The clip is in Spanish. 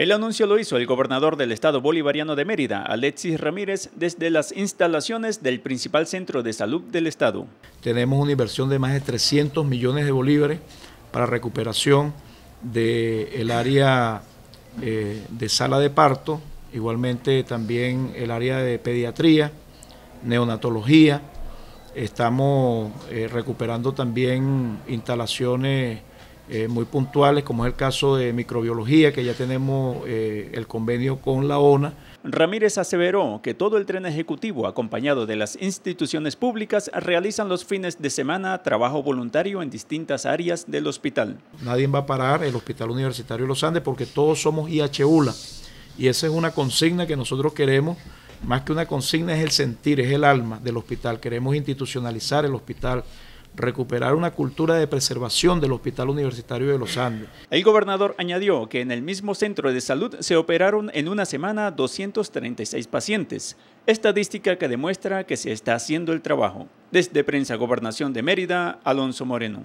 El anuncio lo hizo el gobernador del estado bolivariano de Mérida, Alexis Ramírez, desde las instalaciones del principal centro de salud del estado. Tenemos una inversión de más de 300 millones de bolívares para recuperación del área eh, de sala de parto, igualmente también el área de pediatría, neonatología. Estamos eh, recuperando también instalaciones eh, muy puntuales, como es el caso de microbiología, que ya tenemos eh, el convenio con la ONA. Ramírez aseveró que todo el tren ejecutivo, acompañado de las instituciones públicas, realizan los fines de semana trabajo voluntario en distintas áreas del hospital. Nadie va a parar el Hospital Universitario de los Andes porque todos somos IHULA y esa es una consigna que nosotros queremos más que una consigna es el sentir, es el alma del hospital. Queremos institucionalizar el hospital, recuperar una cultura de preservación del Hospital Universitario de los Andes. El gobernador añadió que en el mismo centro de salud se operaron en una semana 236 pacientes, estadística que demuestra que se está haciendo el trabajo. Desde Prensa Gobernación de Mérida, Alonso Moreno.